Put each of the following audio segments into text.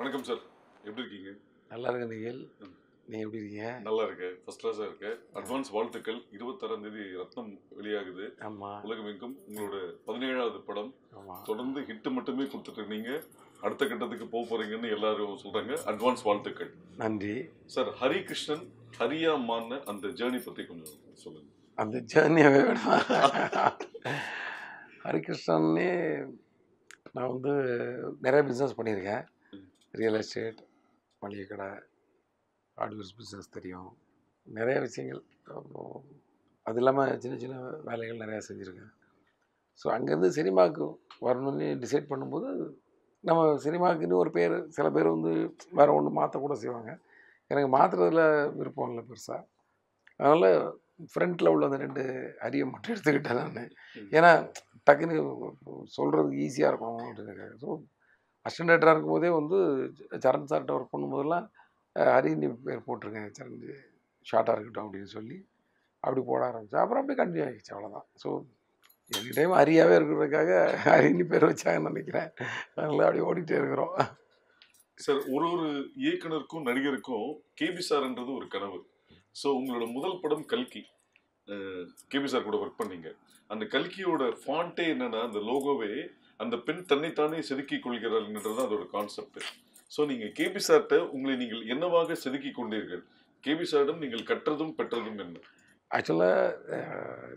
வணக்கம் சார் எப்படி இருக்கீங்க நல்லா இருக்கு நீங்கள் எப்படி இருக்கீங்க நல்லா இருக்கு ஃபர்ஸ்ட் கிளாஸாக இருக்கு அட்வான்ஸ் வாழ்த்துக்கள் இருபத்தாறாம் தேதி ரத்னம் வெளியாகுது ஆமாம் உலகம் எங்கும் உங்களோட பதினேழாவது படம் தொடர்ந்து ஹிட்டு மட்டுமே கொடுத்துட்டு இருந்தீங்க அடுத்த கட்டத்துக்கு போக போகிறீங்கன்னு எல்லாரும் சொல்கிறாங்க அட்வான்ஸ் வாழ்த்துக்கள் நன்றி சார் ஹரிகிருஷ்ணன் ஹரியா மான்னு அந்த ஜேர்னி பற்றி கொஞ்சம் சொல்லுங்கள் அந்த ஜேர்னியவே வேணும் ஹரிகிருஷ்ணன்னே நான் வந்து நிறைய பிஸ்னஸ் பண்ணியிருக்கேன் ரியல் எஸ்டேட் மளிகை கடை ஹார்ட்வேர்ஸ் பிஸ்னஸ் தெரியும் நிறைய விஷயங்கள் அது இல்லாமல் சின்ன சின்ன வேலைகள் நிறையா செஞ்சுருக்கேன் ஸோ அங்கேருந்து சினிமாவுக்கு வரணும்னு டிசைட் பண்ணும்போது நம்ம சினிமாவுக்குன்னு ஒரு பேர் சில பேர் வந்து வேறு ஒன்று மாற்ற கூட செய்வாங்க எனக்கு மாற்றுறதுல விருப்பம் இல்லை பெருசாக அதனால் ஃப்ரண்ட்டில் உள்ள அந்த ரெண்டு அரியை மட்டும் எடுத்துக்கிட்டேன் நான் ஏன்னா டக்குன்னு சொல்கிறதுக்கு ஈஸியாக இருக்கணும் அப்படின்றதுக்காக ஸோ அசிஸ்டன்ட் டேரக்டராக இருக்கும்போதே வந்து சரண் சார்கிட்ட ஒர்க் பண்ணும்போதெல்லாம் ஹரின்னு பேர் போட்டிருக்கேன் சரண் ஷார்ட்டாக இருக்கட்டும் அப்படின்னு சொல்லி அப்படி போட ஆரம்பித்தேன் அப்புறம் அப்படி கண்டினியூ ஆகிடுச்சு அவ்வளோதான் ஸோ எனி டைம் ஹரியாகவே இருக்கிறதுக்காக ஹரின்னு பேர் வச்சாங்கன்னு நினைக்கிறேன் அதனால அப்படியே ஓடிட்டே இருக்கிறோம் சார் ஒரு ஒரு இயக்குனருக்கும் நடிகருக்கும் கேபி சார்ன்றது ஒரு கனவு ஸோ உங்களோட முதல் படம் கல்கி கேபி சார் கூட ஒர்க் பண்ணீங்க அந்த கல்கியோட ஃபாண்ட்டே என்னன்னா அந்த லோகோவே அந்த பெண் தன்னைத்தானே செதுக்கி என்றதான் அதோட கான்செப்ட் ஸோ நீங்கள் கேபி சார்ட்ட உங்களை நீங்கள் என்னவாக செதுக்கி கொண்டீர்கள் கேபி சார்டும் நீங்கள் கற்றதும் பெற்றதும் என்ன ஆக்சுவலாக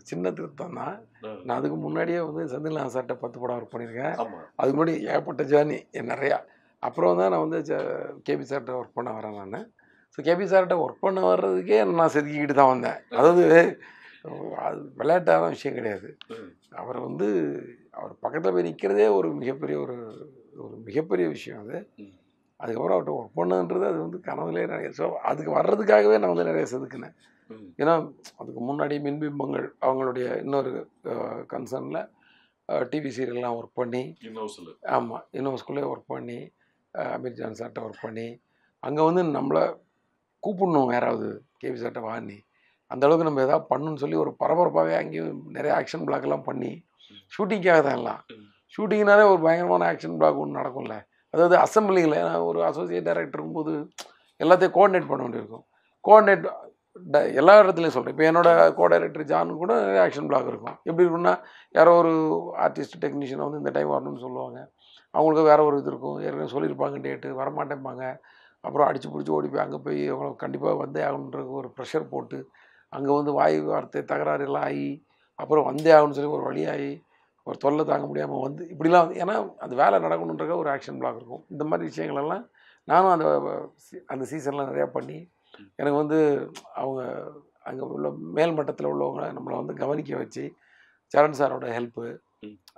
சின்ன திருத்தம் தான் நான் அதுக்கு முன்னாடியே வந்து செந்தில்நாதன் சார்ட்ட பத்து படம் ஒர்க் பண்ணியிருக்கேன் அதுக்கு முன்னாடி ஏகப்பட்ட ஜேர்னி நிறையா அப்புறம் தான் நான் வந்து கேபி சார்ட்ட ஒர்க் பண்ண வரேன் நான் ஸோ கேபி சார்ட்ட ஒர்க் பண்ண வர்றதுக்கே நான் செதுக்கிக்கிட்டு தான் வந்தேன் அதாவது அது விளையாட்டான விஷயம் கிடையாது அவர் வந்து அவர் பக்கத்தில் போய் நிற்கிறதே ஒரு மிகப்பெரிய ஒரு ஒரு மிகப்பெரிய விஷயம் அது அதுக்கப்புறம் அவர்கிட்ட ஒர்க் பண்ணுன்றது அது வந்து கனவுலேயே நிறைய ஸோ அதுக்கு வர்றதுக்காகவே நான் வந்து நிறைய செதுக்கினேன் ஏன்னா அதுக்கு முன்னாடி மின்பிம்பங்கள் அவங்களுடைய இன்னொரு கன்சர்னில் டிவி சீரியல்லாம் ஒர்க் பண்ணி ஆமாம் ஆமாம் இன்னோஸ்குள்ளே ஒர்க் பண்ணி அமீர் ஜான் சார்ட்ட ஒர்க் பண்ணி அங்கே வந்து நம்மளை கூப்பிடணும் யாராவது கேவி சார்ட்ட வாங்கி அந்தளவுக்கு நம்ம எதாவது பண்ணணும்னு சொல்லி ஒரு பரபரப்பாகவே அங்கேயும் நிறைய ஆக்ஷன் பிளாக்லாம் பண்ணி ஷூட்டிங்காக தான் எல்லாம் ஷூட்டிங்னாலே ஒரு பயங்கரமான ஆக்ஷன் பிளாக் ஒன்று நடக்கும்ல அதாவது அசம்பிளியில் ஒரு அசோசியேட் டைரக்டர் இருக்கும்போது எல்லாத்தையும் கோஆர்டினேட் பண்ண வேண்டியிருக்கும் கோஆர்டினேட் எல்லா இடத்துலையும் சொல்கிறேன் இப்போ என்னோட கோ டைரக்டர் ஜானு கூட ஆக்ஷன் பிளாக் இருக்கும் எப்படி இருக்குன்னா யாரோ ஒரு ஆர்டிஸ்ட் டெக்னீஷியனை வந்து இந்த டைம் வரணும்னு சொல்லுவாங்க அவங்களுக்கு வேறு ஒரு இது இருக்கும் ஏற்கனவே சொல்லியிருப்பாங்க டேட்டு வரமாட்டேம்பாங்க அப்புறம் அடித்து பிடிச்சி ஓடி போய் அங்கே போய் அவங்களுக்கு கண்டிப்பாக வந்தே ஆகணுன்ற ஒரு ப்ரெஷர் போட்டு அங்கே வந்து வாய் வார்த்தை தகராறு எல்லாம் ஆகி அப்புறம் வந்தே ஆகணும்னு சொல்லி ஒரு வழியாகி ஒரு தொல்லை தாங்க முடியாமல் வந்து இப்படிலாம் வந்து ஏன்னா அந்த வேலை நடக்கணுன்றக்க ஒரு ஆக்ஷன் பிளாக் இருக்கும் இந்த மாதிரி விஷயங்களெல்லாம் நானும் அந்த அந்த சீசன்லாம் நிறையா பண்ணி எனக்கு வந்து அவங்க அங்கே உள்ள மேல்மட்டத்தில் உள்ளவங்களை நம்மளை வந்து கவனிக்க வச்சு சரண் சாரோட ஹெல்ப்பு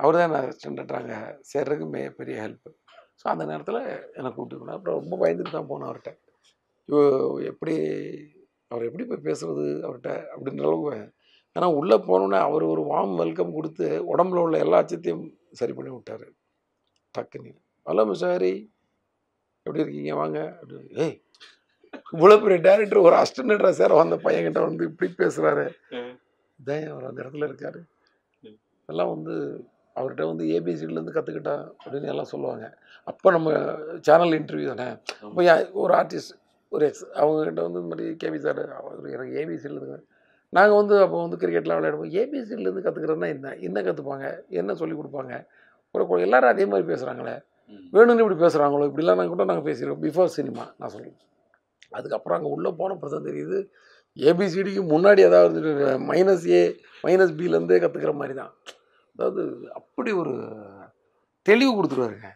அவர் தான் என்ன சென்றாங்க சேர்றதுக்கு மே பெரிய ஹெல்ப்பு ஸோ அந்த நேரத்தில் எனக்கு கூப்பிட்டு போனேன் அப்புறம் ரொம்ப பயந்துட்டு தான் போனேன் அவர்கிட்ட எப்படி அவர் எப்படி போய் பேசுகிறது அவர்கிட்ட அப்படின்ற அளவு ஏன்னா உள்ளே போனோன்னே அவர் ஒரு வார்ம் வெல்கம் கொடுத்து உடம்புல உள்ள எல்லா அச்சத்தையும் சரி பண்ணி விட்டார் டக்குன்னு ஹலோ மிஷாரி எப்படி இருக்கீங்க வாங்க அப்படின்னு ஏய் இவ்வளோ பெரிய டேரக்டர் ஒரு அஸ்டன்டா சேர வந்த பையன்கிட்ட வந்து இப்படி பேசுகிறாரு இதான் அவர் அந்த இடத்துல இருக்கார் எல்லாம் வந்து அவர்கிட்ட வந்து ஏபிசிலேருந்து கற்றுக்கிட்டேன் அப்படின்னு எல்லாம் சொல்லுவாங்க அப்போ நம்ம சேனல் இன்டர்வியூ தானே இப்போ ஒரு ஆர்டிஸ்ட் ஒரு எக்ஸ் அவங்கக்கிட்ட வந்து இந்த மாதிரி கேபி சார் அவர் எனக்கு ஏபிசிலேருந்து நாங்கள் வந்து அப்போ வந்து கிரிக்கெட்லாம் விளையாடுவோம் ஏபிசிலேருந்து கற்றுக்கிறதுனா என்ன என்ன கற்றுப்பாங்க என்ன சொல்லி கொடுப்பாங்க ஒரு எல்லோரும் அதே மாதிரி பேசுகிறாங்களே வேணும்னு இப்படி பேசுகிறாங்களோ இப்படிலாம் நாங்கள் கூட நாங்கள் பேசிடுவோம் பிஃபோர் சினிமா நான் சொல்லுவேன் அதுக்கப்புறம் அங்கே உள்ளே போன பிரச்சனை தெரியுது ஏபிசிடிக்கு முன்னாடி ஏதாவது மைனஸ் ஏ மைனஸ் பிலேருந்தே கற்றுக்கிற மாதிரி தான் அதாவது அப்படி ஒரு தெளிவு கொடுத்துருவாருங்க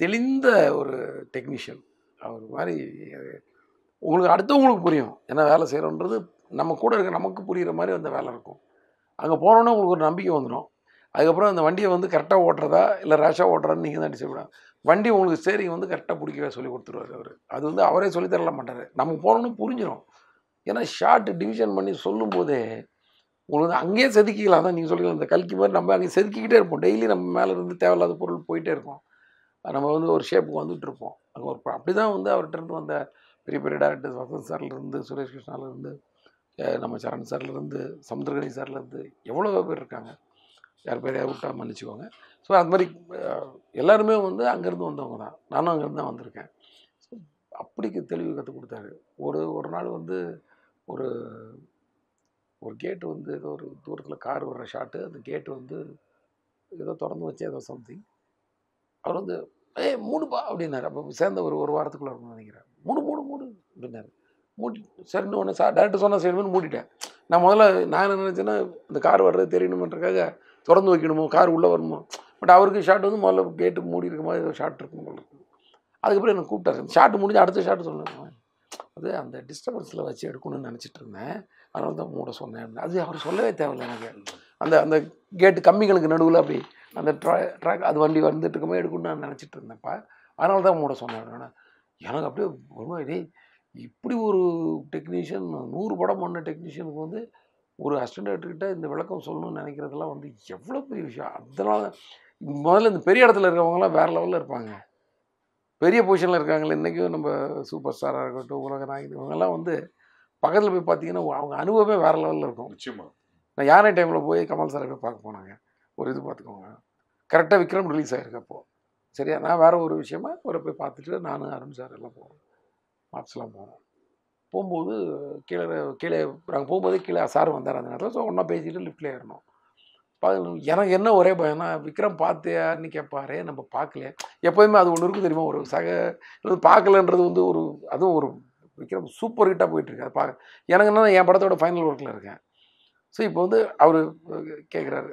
தெளிந்த ஒரு டெக்னீஷியன் அவர் மாதிரி உங்களுக்கு அடுத்தவங்களுக்கு புரியும் ஏன்னா வேலை செய்கிறோன்றது நம்ம கூட இருக்க நமக்கு புரிகிற மாதிரி அந்த வேலை இருக்கும் அங்கே போனோன்னே உங்களுக்கு ஒரு நம்பிக்கை வந்துடும் அதுக்கப்புறம் அந்த வண்டியை வந்து கரெக்டாக ஓட்டுறதா இல்லை ரேஷாக ஓட்டுறான்னு நீங்கள் தான் டிசைட் வண்டி உங்களுக்கு ஸ்டேரிங் வந்து கரெக்டாக பிடிக்கவே சொல்லி கொடுத்துருவாரு அவர் அது வந்து அவரே சொல்லி தரல மாட்டார் நம்ம போனோன்னு புரிஞ்சிடும் ஏன்னா ஷார்ட் டிவிஷன் பண்ணி சொல்லும் போதே உங்களுக்கு வந்து அங்கேயே செதுக்கிக்கலாம் தான் நீங்கள் சொல்லிக்கலாம் இந்த கல்கி மாதிரி நம்ம அங்கே செதுக்கிக்கிட்டே இருப்போம் டெய்லி நம்ம மேலே இருந்து தேவையில்லாத பொருள் போயிட்டே இருக்கும் நம்ம வந்து ஒரு ஷேப்புக்கு இருப்போம் அங்கே ஒரு அப்படி தான் வந்து அவர்கிட்டருந்து வந்த பெரிய பெரிய டேரக்டர்ஸ் வசந்த் சார்லேருந்து சுரேஷ் கிருஷ்ணாலேருந்து நம்ம சரண் சார்லேருந்து சமுத்திரகணி சார்லேருந்து எவ்வளோ பேர் இருக்காங்க யார் பேரையா விட்டால் மன்னிச்சுக்கோங்க ஸோ அது மாதிரி எல்லாருமே வந்து அங்கேருந்து வந்தவங்க தான் நானும் அங்கேருந்து தான் வந்திருக்கேன் ஸோ அப்படிக்கு தெளிவு கற்றுக் கொடுத்தாரு ஒரு ஒரு நாள் வந்து ஒரு ஒரு கேட்டு வந்து ஏதோ ஒரு தூரத்தில் கார் வர்ற ஷாட்டு அந்த கேட்டு வந்து ஏதோ திறந்து வச்சே ஏதோ சம்திங் அவர் வந்து அதே மூடுப்பா அப்படின்னாரு அப்போ சேர்ந்த ஒரு ஒரு வாரத்துக்குள்ளே இருக்கும்னு நினைக்கிறேன் மூடு மூடு மூடு அப்படின்னாரு மூடி சரின்னு ஒன்று சார் டேரக்டர் சொன்னால் சரி மூடிட்டேன் நான் முதல்ல நான் என்ன நினச்சேன்னா இந்த கார் வர்றது தெரியணுமன்றக்காக திறந்து வைக்கணுமோ கார் உள்ளே வரணுமோ பட் அவருக்கு ஷார்ட் வந்து முதல்ல கேட்டு மூடி இருக்க மாதிரி ஒரு ஷார்ட் இருக்கும் போல இருக்கும் அதுக்கப்புறம் எனக்கு கூப்பிட்டாரு ஷார்ட் முடிஞ்சு அடுத்த ஷார்ட் சொன்னேன் அது அந்த டிஸ்டர்பன்ஸில் வச்சு எடுக்கணும்னு நினச்சிட்டு இருந்தேன் அதனால தான் மூட சொன்னேன் அது அவர் சொல்லவே தேவையில்லை எனக்கு அந்த அந்த கேட்டு கம்மிகளுக்கு நடுவில் அப்படி அந்த ட்ரா ட்ராக் அது வண்டி வந்துட்டு இருக்கமே எடுக்கணும்னு நான் நினச்சிட்டு இருந்தேன்ப்பா அதனால தான் மூட சொன்னேன் எனக்கு அப்படியே ரொம்ப இதே இப்படி ஒரு டெக்னீஷியன் நூறு படம் பண்ண டெக்னீஷியனுக்கு வந்து ஒரு எடுத்துக்கிட்டால் இந்த விளக்கம் சொல்லணும்னு நினைக்கிறதெல்லாம் வந்து எவ்வளோ பெரிய விஷயம் அதனால் முதல்ல இந்த பெரிய இடத்துல இருக்கிறவங்களாம் வேறு லெவலில் இருப்பாங்க பெரிய பொசிஷனில் இருக்காங்களே இன்றைக்கும் நம்ம சூப்பர் ஸ்டாராக இருக்கட்டும் உலக நாயகன் இவங்கெல்லாம் வந்து பக்கத்தில் போய் பார்த்தீங்கன்னா அவங்க அனுபவமே வேறு லெவலில் இருக்கும் நிச்சயமாக நான் யானை டைமில் போய் கமல் சாரை போய் பார்க்க போனாங்க ஒரு இது பார்த்துக்கோங்க கரெக்டாக விக்ரம் ரிலீஸ் ஆகிருக்கு அப்போது சரியா நான் வேறு ஒரு விஷயமா ஒரு போய் பார்த்துட்டு நானும் அருண் சார் எல்லாம் போவோம் மார்க்ஸ்லாம் போவோம் போகும்போது கீழே கீழே நாங்கள் போகும்போதே கீழே சார் வந்தார் அந்த நேரத்தில் ஸோ ஒன்றா பேசிட்டு லிஃப்டில் ஏறணும் எனக்கு என்ன ஒரே பயம்னா விக்ரம் யாருன்னு கேட்பாரு நம்ம பார்க்கலையே எப்போதுமே அது ஒன்று இருக்கும் தெரியுமா ஒரு சக பார்க்கலன்றது வந்து ஒரு அதுவும் ஒரு விக்ரம் சூப்பர் ஹிட்டாக போயிட்டுருக்கு அது பார்க்க எனக்கு என்ன என் படத்தோட ஃபைனல் ஒர்க்கில் இருக்கேன் ஸோ இப்போ வந்து அவர் கேட்குறாரு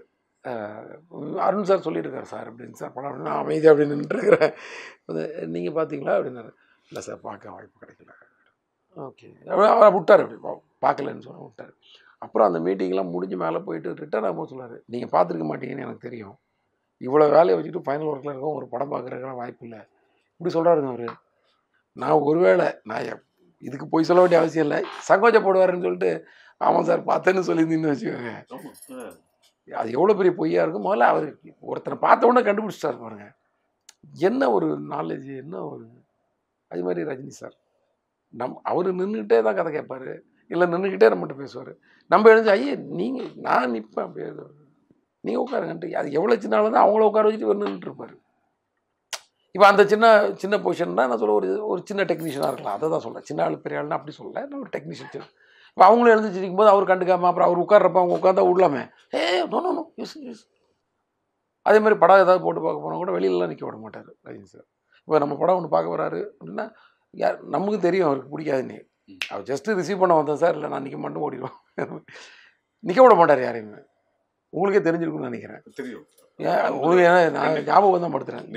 அருண் சார் சொல்லியிருக்கார் சார் அப்படின்னு சார் படம் நான் அமைதி அப்படின்னு நின்றுக்கிறேன் நீங்கள் பார்த்தீங்களா அப்படின்னாரு இல்லை சார் பார்க்க வாய்ப்பு கிடைக்கல ஓகே அவரை விட்டார் அப்படி பார்க்கலன்னு சொன்னால் விட்டார் அப்புறம் அந்த மீட்டிங்லாம் முடிஞ்சு மேலே போயிட்டு ரிட்டர்ன் ஆகும்போது சொன்னார் நீங்கள் பார்த்துருக்க மாட்டீங்கன்னு எனக்கு தெரியும் இவ்வளோ வேலையை வச்சுட்டு ஃபைனல் ஒர்க்கில் இருக்கோம் ஒரு படம் பார்க்குறதுக்கெல்லாம் வாய்ப்பு இல்லை இப்படி சொல்கிறாருங்க அவர் நான் ஒருவேளை நான் இதுக்கு போய் சொல்ல வேண்டிய அவசியம் இல்லை சங்கோச்சப்படுவாருன்னு சொல்லிட்டு ஆமாம் சார் பார்த்தேன்னு சொல்லியிருந்தீங்கன்னு வச்சுக்கோங்க அது எவ்வளோ பெரிய பொய்யா இருக்கும் முதல்ல அவர் ஒருத்தனை பார்த்த உடனே கண்டுபிடிச்சிட்டாரு பாருங்க என்ன ஒரு நாலேஜ் என்ன ஒரு அது மாதிரி ரஜினி சார் நம் அவர் நின்றுக்கிட்டே தான் கதை கேட்பார் இல்லை நின்றுக்கிட்டே நம்மகிட்ட பேசுவார் நம்ம எழுந்து ஐயே நீங்கள் நான் நிற்பேன் பேச நீங்கள் உட்காருங்கன்ட்டு அது எவ்வளோ சின்னாலும் தான் அவங்கள உட்கார வச்சுட்டு இவர் இருப்பார் இப்போ அந்த சின்ன சின்ன தான் நான் சொல்ல ஒரு ஒரு சின்ன டெக்னீஷியனாக இருக்கலாம் அதை தான் சொல்கிறேன் சின்ன ஆள் பெரிய ஆள்னா அப்படி சொல்லலை நான் ஒரு டெக்னீஷியன் இப்போ அவங்களும் எழுந்துச்சு போது அவர் கண்டுக்காமல் அப்புறம் அவர் உட்கார்றப்ப அவங்க உட்காந்தா விடலாமே ஏ தோணும் யூஸ் யூஸ் அதே மாதிரி படம் ஏதாவது போட்டு பார்க்க போனால் கூட வெளியிலலாம் நிற்க விட மாட்டார் ரஜினி சார் இப்போ நம்ம படம் ஒன்று பார்க்க வராரு அப்படின்னா யார் நமக்கு தெரியும் அவருக்கு பிடிக்காதுன்னு அவர் ஜஸ்ட்டு ரிசீவ் பண்ண வந்தேன் சார் இல்லை நான் நிற்க மட்டும் ஓடிடுவோம் நிற்க விட மாட்டார் யாரையுமே உங்களுக்கே தெரிஞ்சிருக்குன்னு நினைக்கிறேன் தெரியும் உங்களுக்கு ஏன்னா நான் ஞாபகம் தான்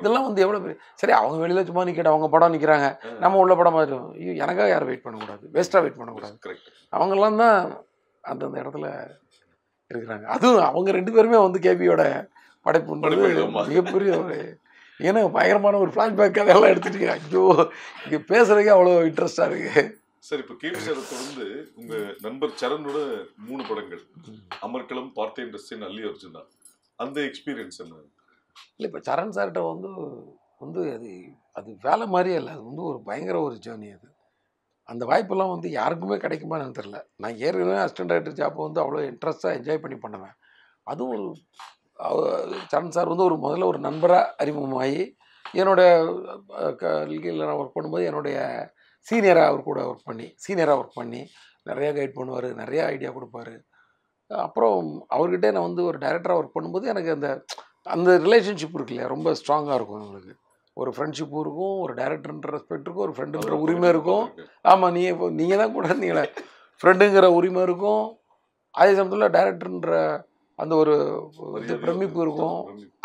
இதெல்லாம் வந்து எவ்வளோ சரி அவங்க வெளியில் சும்மா அவங்க படம் நிற்கிறாங்க நம்ம படம் ஐயோ எனக்காக யாரும் வெயிட் பண்ணக்கூடாது வேஸ்ட்டாக வெயிட் பண்ணக்கூடாது தான் அந்தந்த இடத்துல இருக்கிறாங்க அதுவும் அவங்க ரெண்டு பேருமே வந்து கேபியோட ஏன்னா பயங்கரமான ஒரு ஃப்ளாஷ்பேக் ஐயோ இங்கே அவ்வளோ இருக்குது இப்போ கேபி சார் தொடர்ந்து உங்கள் நண்பர் சரணோட மூணு படங்கள் அமர்க்களம் பார்த்தேன் ரசின் அல்லி அர்ஜுனா அந்த எக்ஸ்பீரியன்ஸ் என்ன இல்லை இப்போ சரண் சார்கிட்ட வந்து வந்து அது அது வேலை மாதிரியே இல்லை அது வந்து ஒரு பயங்கர ஒரு ஜேர்னி அது அந்த வாய்ப்பெல்லாம் வந்து யாருக்குமே கிடைக்குமா எனக்கு தெரில நான் ஏற்கனவே அசிஸ்டன்ட் டைரக்டர் ஜாப்பை வந்து அவ்வளோ இன்ட்ரெஸ்ட்டாக என்ஜாய் பண்ணி பண்ணுவேன் அதுவும் ஒரு சரண் சார் வந்து ஒரு முதல்ல ஒரு நண்பராக அறிமுகமாகி என்னுடைய கல்கியில் நான் ஒர்க் பண்ணும்போது என்னுடைய சீனியராக அவர் கூட ஒர்க் பண்ணி சீனியராக ஒர்க் பண்ணி நிறையா கைட் பண்ணுவார் நிறையா ஐடியா கொடுப்பாரு அப்புறம் அவர்கிட்டே நான் வந்து ஒரு டைரக்டராக ஒர்க் பண்ணும்போது எனக்கு அந்த அந்த ரிலேஷன்ஷிப் இருக்கு இல்லையா ரொம்ப ஸ்ட்ராங்காக இருக்கும் எங்களுக்கு ஒரு ஃப்ரெண்ட்ஷிப்பும் இருக்கும் ஒரு டேரக்டர்ன்ற ரெஸ்பெக்ட் இருக்கும் ஒரு ஃப்ரெண்டுங்கிற உரிமை இருக்கும் ஆமாம் நீங்கள் இப்போ நீங்கள் தான் கூட இருந்தீங்களே ஃப்ரெண்டுங்கிற உரிமை இருக்கும் அதே சமயத்தில் டேரக்டர்ன்ற அந்த ஒரு இது பிரமிப்பு இருக்கும்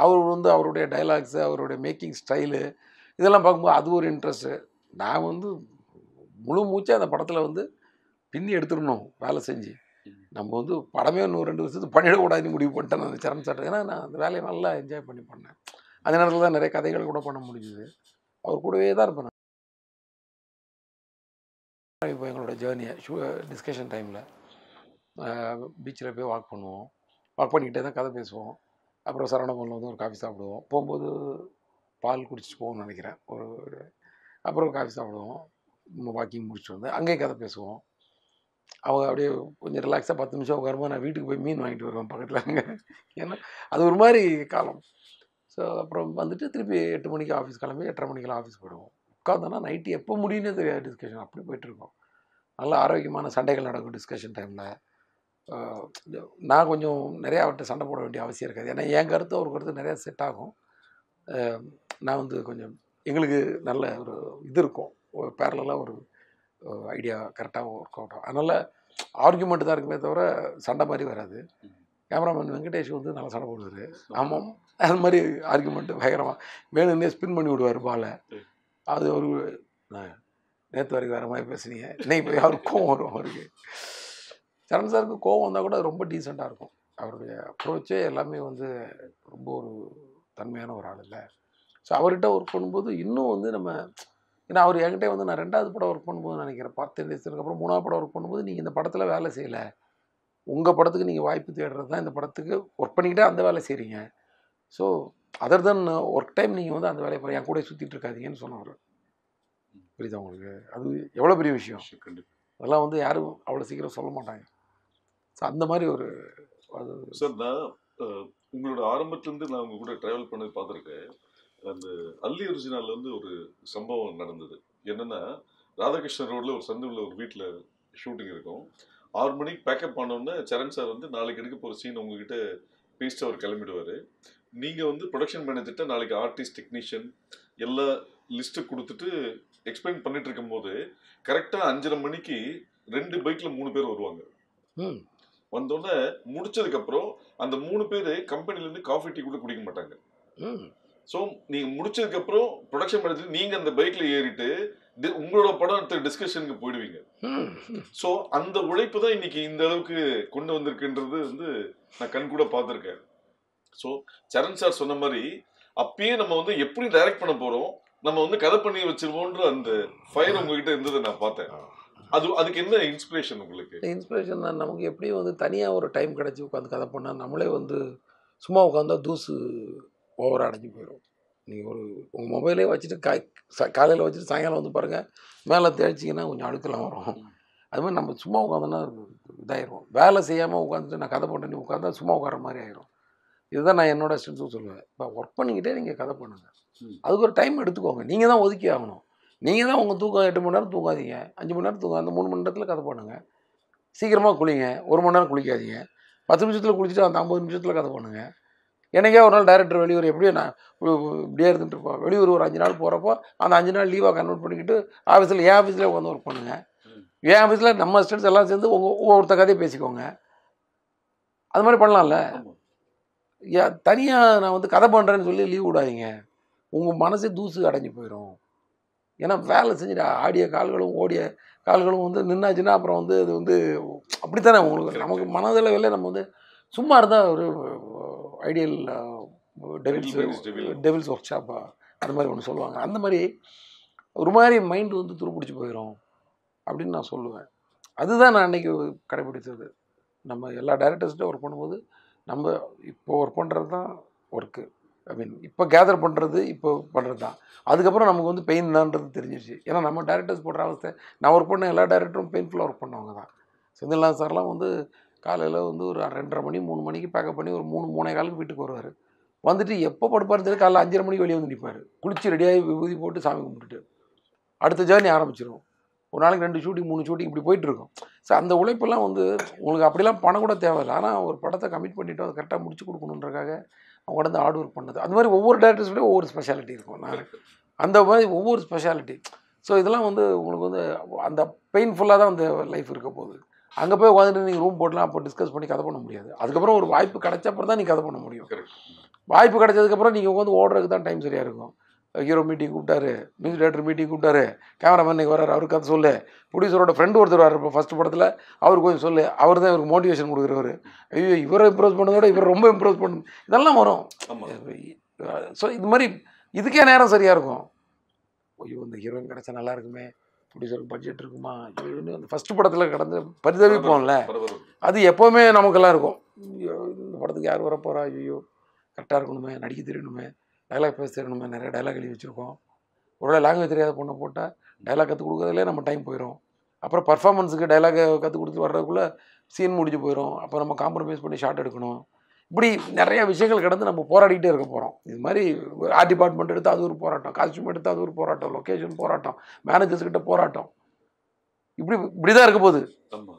அவர் வந்து அவருடைய டைலாக்ஸு அவருடைய மேக்கிங் ஸ்டைலு இதெல்லாம் பார்க்கும்போது அது ஒரு இன்ட்ரெஸ்ட்டு நான் வந்து முழு மூச்சு அந்த படத்தில் வந்து பின்னி எடுத்துடணும் வேலை செஞ்சு நம்ம வந்து படமே இன்னும் ரெண்டு வருஷத்துக்கு பண்ணிடக்கூடாதுன்னு முடிவு பண்ணிட்டேன் நான் சரண் சார் ஏன்னா நான் அந்த வேலையை நல்லா என்ஜாய் பண்ணி பண்ணேன் அந்த நேரத்தில் தான் நிறைய கதைகள் கூட பண்ண முடிஞ்சுது அவர் கூடவே தான் இருப்பேன் இப்போ எங்களோட ஜேர்னியை ஷூ டிஸ்கஷன் டைமில் பீச்சில் போய் வாக் பண்ணுவோம் வாக் பண்ணிக்கிட்டே தான் கதை பேசுவோம் அப்புறம் சரவணபவனில் வந்து ஒரு காஃபி சாப்பிடுவோம் போகும்போது பால் குடிச்சிட்டு போகணும்னு நினைக்கிறேன் ஒரு அப்புறம் காஃபி சாப்பிடுவோம் வாக்கிங் முடிச்சுட்டு வந்து அங்கேயும் கதை பேசுவோம் அவங்க அப்படியே கொஞ்சம் ரிலாக்ஸாக பத்து நிமிஷம் உட்காருமா நான் வீட்டுக்கு போய் மீன் வாங்கிட்டு வருவேன் பக்கத்தில் அங்கே ஏன்னா அது ஒரு மாதிரி காலம் ஸோ அப்புறம் வந்துட்டு திருப்பி எட்டு மணிக்கு ஆஃபீஸ் கிளம்பி எட்டரை மணிக்கெல்லாம் ஆஃபீஸ் போயிடுவோம் உட்காந்தோன்னா நைட்டு எப்போ முடியும்னே தெரியாது டிஸ்கஷன் அப்படி போயிட்டுருக்கோம் நல்ல ஆரோக்கியமான சண்டைகள் நடக்கும் டிஸ்கஷன் டைமில் நான் கொஞ்சம் நிறையா அவர்கிட்ட சண்டை போட வேண்டிய அவசியம் இருக்காது ஏன்னா என் கருத்து ஒரு கருத்து நிறையா செட் ஆகும் நான் வந்து கொஞ்சம் எங்களுக்கு நல்ல ஒரு இது இருக்கும் ஒரு பேரலாக ஒரு ஐடியா கரெக்டாகவும் ஒர்க் அவுட் ஆகும் அதனால் ஆர்குமெண்ட் தான் இருக்குமே தவிர சண்டை மாதிரி வராது கேமராமேன் வெங்கடேஷ் வந்து நல்லா சண்டை போடுவார் ஆமாம் அது மாதிரி ஆர்கியூமெண்ட்டு பயங்கரமாக வேணும்னே ஸ்பின் பண்ணி விடுவார் பாலை அது ஒரு நேற்று வரைக்கும் வேறு மாதிரி பேசுனீங்க இன்னைக்கு போய் அவருக்கு கோவம் வரும் அவருக்கு சரண் சாருக்கு கோவம் வந்தால் கூட ரொம்ப டீசெண்டாக இருக்கும் அவருடைய அப்ரோச்சே எல்லாமே வந்து ரொம்ப ஒரு தன்மையான ஒரு ஆள் இல்லை ஸோ அவர்கிட்ட ஒர்க் பண்ணும்போது இன்னும் வந்து நம்ம ஏன்னா அவர் என்கிட்ட வந்து நான் ரெண்டாவது படம் ஒர்க் பண்ணும்போது நினைக்கிறேன் பார்த்து டேஸ்க்கு அப்புறம் மூணாவது படம் ஒர்க் பண்ணும்போது நீங்கள் இந்த படத்தில் வேலை செய்யலை உங்கள் படத்துக்கு நீங்கள் வாய்ப்பு தேடுறது தான் இந்த படத்துக்கு ஒர்க் பண்ணிக்கிட்டே அந்த வேலை செய்கிறீங்க so other then work time நீங்கள் வந்து அந்த வேலையை என் கூட சுற்றிட்டு இருக்காதீங்கன்னு சொன்னவர் புரியுதா உங்களுக்கு அது எவ்வளோ பெரிய விஷயம் அதெல்லாம் வந்து யாரும் அவ்வளோ சீக்கிரம் சொல்ல மாட்டாங்க ஸோ அந்த மாதிரி ஒரு அது சார் நான் உங்களோட ஆரம்பத்துலேருந்து நான் உங்கள் கூட ட்ராவல் பண்ணி பார்த்துருக்கேன் அந்த அல்லி ஒரிஜினால் வந்து ஒரு சம்பவம் நடந்தது என்னென்னா ராதாகிருஷ்ணன் ரோடில் ஒரு உள்ள ஒரு வீட்டில் ஷூட்டிங் இருக்கும் ஆறு மணிக்கு பேக்கப் பண்ணோன்னே சரண் சார் வந்து நாளைக்கு எடுக்க போகிற சீன் உங்ககிட்ட பேசிட்டு அவர் கிளம்பிடுவார் நீங்கள் வந்து ப்ரொடக்ஷன் மேனேஜர்கிட்ட நாளைக்கு ஆர்டிஸ்ட் டெக்னீஷியன் எல்லா லிஸ்ட்டு கொடுத்துட்டு எக்ஸ்பிளைன் பண்ணிட்டு இருக்கும்போது கரெக்டாக அஞ்சரை மணிக்கு ரெண்டு பைக்கில் மூணு பேர் வருவாங்க வந்தோடனே முடிச்சதுக்கப்புறம் அந்த மூணு பேர் கம்பெனிலேருந்து காஃபி டீ கூட குடிக்க மாட்டாங்க ஸோ நீங்கள் முடிச்சதுக்கப்புறம் ப்ரொடக்ஷன் பண்ணதுக்கு நீங்கள் அந்த பைக்கில் ஏறிட்டு உங்களோட படம் எடுத்த டிஸ்கஷனுக்கு போயிடுவீங்க ஸோ அந்த உழைப்பு தான் இன்னைக்கு இந்த அளவுக்கு கொண்டு வந்திருக்குன்றது வந்து நான் கண் கூட பார்த்துருக்கேன் ஸோ சரண் சார் சொன்ன மாதிரி அப்பயே நம்ம வந்து எப்படி டைரக்ட் பண்ண போகிறோம் நம்ம வந்து கதை பண்ணி வச்சிருவோன்ற அந்த ஃபயர் உங்ககிட்ட இருந்ததை நான் பார்த்தேன் அது அதுக்கு என்ன இன்ஸ்பிரேஷன் உங்களுக்கு இன்ஸ்பிரேஷன் தான் நமக்கு எப்படியும் வந்து தனியாக ஒரு டைம் கிடச்சி உட்காந்து கதை பண்ணால் நம்மளே வந்து சும்மா உட்காந்தா தூசு ஓவராக அடைஞ்சு போயிடும் நீங்கள் ஒரு உங்கள் மொபைலே வச்சுட்டு கா காலையில் வச்சுட்டு சாயங்காலம் வந்து பாருங்கள் மேலே தேய்ச்சிங்கன்னா கொஞ்சம் அழுக்கெல்லாம் வரும் அது மாதிரி நம்ம சும்மா உட்காந்தோன்னா இதாயிரும் வேலை செய்யாமல் உட்காந்துட்டு நான் கதை பண்ணி உட்காந்தா சும்மா உட்கார மாதிரி ஆயிரும் இதுதான் நான் என்னோட ஸ்டென்ஸும் சொல்லுவேன் இப்போ ஒர்க் பண்ணிக்கிட்டே நீங்கள் கதை பண்ணுங்கள் அதுக்கு ஒரு டைம் எடுத்துக்கோங்க நீங்கள் தான் ஒதுக்கி ஆகணும் நீங்கள் தான் உங்கள் தூக்கம் எட்டு மணி நேரம் தூங்காதீங்க அஞ்சு மணி நேரம் தூங்க அந்த மூணு மணி நேரத்தில் கதை பண்ணுங்கள் சீக்கிரமாக குளிங்க ஒரு மணி நேரம் குளிக்காதீங்க பத்து நிமிஷத்தில் குளிச்சுட்டு அந்த ஐம்பது நிமிஷத்தில் கதை பண்ணுங்கள் எனக்கே ஒரு நாள் டேரக்டர் வெளியூர் எப்படியோ நான் இப்படியே இருந்துட்டுருப்போம் வெளியூர் ஒரு அஞ்சு நாள் போகிறப்போ அந்த அஞ்சு நாள் லீவாக கன்வெர்ட் பண்ணிக்கிட்டு ஆஃபீஸில் என் ஆஃபீஸில் உட்காந்து ஒர்க் பண்ணுங்க என் ஆஃபீஸில் நம்ம ஸ்டூடெண்ட்ஸ் எல்லாம் சேர்ந்து உங்கள் ஒவ்வொருத்த கதையை பேசிக்கோங்க அது மாதிரி பண்ணலாம்ல தனியாக நான் வந்து கதை பண்ணுறேன்னு சொல்லி லீவ் விடாதீங்க உங்கள் மனசே தூசு அடைஞ்சு போயிடும் ஏன்னா வேலை செஞ்சுட்டு ஆடிய கால்களும் ஓடிய கால்களும் வந்து நின்னாச்சுன்னா அப்புறம் வந்து அது வந்து அப்படித்தானே உங்களுக்கு நமக்கு மனதளவில் நம்ம வந்து சும்மா இருந்தால் ஒரு ஐடியல் டெவில்ஸ் டெவில்ஸ் ஒர்க் ஷாப்பா அந்த மாதிரி ஒன்று சொல்லுவாங்க அந்த மாதிரி ஒரு மாதிரி மைண்டு வந்து துருப்பிடிச்சு போயிடும் அப்படின்னு நான் சொல்லுவேன் அதுதான் நான் அன்றைக்கி கடைபிடித்தது நம்ம எல்லா டேரக்டர்ஸ்கிட்ட ஒர்க் பண்ணும்போது நம்ம இப்போ ஒர்க் பண்ணுறது தான் ஒர்க்கு ஐ மீன் இப்போ கேதர் பண்ணுறது இப்போ பண்ணுறது தான் அதுக்கப்புறம் நமக்கு வந்து பெயின் தான்ன்றது தெரிஞ்சிருச்சு ஏன்னா நம்ம டேரக்டர்ஸ் போடுற அவஸ்தை நான் ஒர்க் பண்ண எல்லா டேரக்டரும் பெயின்ஃபுல்லாக ஒர்க் பண்ணவங்க தான் செந்தில்லா சார்லாம் வந்து காலையில் வந்து ஒரு ரெண்டரை மணி மூணு மணிக்கு பேக்கப் பண்ணி ஒரு மூணு மூணே காலுக்கு வீட்டுக்கு வருவார் வந்துட்டு எப்போ படுப்பார் தெரியும் காலைல அஞ்சரை மணிக்கு வெளியே வந்து நிற்பார் குளிச்சு ரெடியாகி விபூதி போட்டு சாமி கும்பிட்டுட்டு அடுத்த ஜேர்னி ஆரம்பிச்சிடும் ஒரு நாளைக்கு ரெண்டு ஷூட்டிங் மூணு ஷூட்டிங் இப்படி போயிட்டுருக்கும் ஸோ அந்த உழைப்பெல்லாம் வந்து உங்களுக்கு அப்படிலாம் பணம் கூட தேவையில்லை ஆனால் ஒரு படத்தை கமிட் பண்ணிவிட்டு அதை கரெக்டாக முடிச்சு கொடுக்கணுன்றக்காக அவங்க உடந்து ஹார்ட் ஒர்க் பண்ணது அந்த மாதிரி ஒவ்வொரு டேரக்டர்ஸ்லேயும் ஒவ்வொரு ஸ்பெஷாலிட்டி இருக்கும் நான் அந்த மாதிரி ஒவ்வொரு ஸ்பெஷாலிட்டி ஸோ இதெல்லாம் வந்து உங்களுக்கு வந்து அந்த பெயின்ஃபுல்லாக தான் அந்த லைஃப் இருக்க போகுது அங்கே போய் உட்காந்துட்டு நீங்கள் ரூம் போடலாம் அப்போ டிஸ்கஸ் பண்ணி கதை பண்ண முடியாது அதுக்கப்புறம் ஒரு வாய்ப்பு அப்புறம் தான் நீங்கள் கதை பண்ண முடியும் வாய்ப்பு கிடச்சதுக்கப்புறம் நீங்கள் உட்காந்து ஓடுறதுக்கு தான் டைம் சரியாக இருக்கும் ஹீரோ மீட்டிங் கூப்பிட்டாரு மியூசிக் டேரக்டர் மீட்டிங் கூப்பிட்டாரு கேமராமேன் நீங்கள் வர்றாரு அவருக்கு கதை சொல்லு ப்ரொடியூசரோட ஃப்ரெண்டு ஒருத்தர் வர்றாரு இப்போ ஃபஸ்ட் படத்தில் அவருக்கு கொஞ்சம் சொல்லு அவர் தான் இவருக்கு மோட்டிவேஷன் கொடுக்குறவர் ஐயோ இவரை இம்ப்ரெஸ் பண்ணதோட இவர் ரொம்ப இம்ப்ரெஸ் பண்ணு இதெல்லாம் வரும் ஸோ இது மாதிரி இதுக்கே நேரம் சரியாக இருக்கும் ஐயோ இந்த ஹீரோயின் கிடச்சா நல்லா இருக்குமே ப்ரொடியூசருக்கு பட்ஜெட் இருக்குமா ஐயோன்னு அந்த ஃபஸ்ட்டு படத்தில் கடந்து பரிதவிப்போம்ல அது எப்போவுமே நமக்கெல்லாம் இருக்கும் ஐயோ இந்த படத்துக்கு யார் வரப்போகிறா ஐயோ கரெக்டாக இருக்கணுமே நடிக்க தெரியணுமே டைலாக் பேச தெரியணுமே நிறைய டைலாக் எழுதி வச்சுருக்கோம் ஒருவேளை லாங்குவேஜ் தெரியாத பொண்ணை போட்டால் டைலாக் கற்றுக் கொடுக்குறதுலே நம்ம டைம் போயிடும் அப்புறம் பர்ஃபாமன்ஸுக்கு டைலாக் கற்றுக் கொடுத்து வர்றதுக்குள்ளே சீன் முடிஞ்சு போயிடும் அப்போ நம்ம காம்ப்ரமைஸ் பண்ணி ஷார்ட் எடுக்கணும் இப்படி நிறைய விஷயங்கள் கடந்து நம்ம போராடிக்கிட்டே இருக்க போகிறோம் இது மாதிரி ஆர்ட் டிபார்ட்மெண்ட் எடுத்தால் அது ஒரு போராட்டம் காஸ்டியூம் எடுத்தால் அது ஒரு போராட்டம் லொக்கேஷன் போராட்டம் மேனேஜர்ஸ் கிட்ட போராட்டம் இப்படி இப்படி தான் இருக்க போகுது